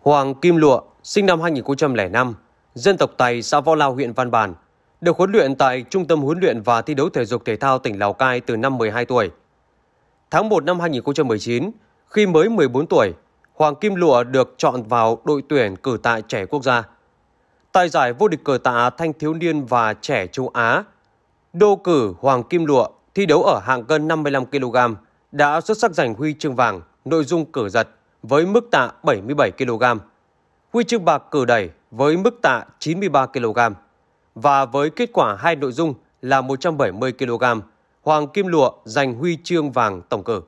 Hoàng Kim Lụa, sinh năm 2005, dân tộc Tày, xã Võ Lao, huyện Văn Bàn, được huấn luyện tại Trung tâm huấn luyện và thi đấu thể dục thể thao tỉnh Lào Cai từ năm 12 tuổi. Tháng 1 năm 2019, khi mới 14 tuổi, Hoàng Kim Lụa được chọn vào đội tuyển cử tạ trẻ quốc gia. Tại giải vô địch cờ tạ thanh thiếu niên và trẻ châu Á, đô cử Hoàng Kim Lụa thi đấu ở hạng cân 55 kg đã xuất sắc giành huy chương vàng nội dung cử giật với mức tạ 77 kg, huy chương bạc cử đẩy với mức tạ 93 kg và với kết quả hai nội dung là 170 kg, Hoàng Kim Lụa giành huy chương vàng tổng cử.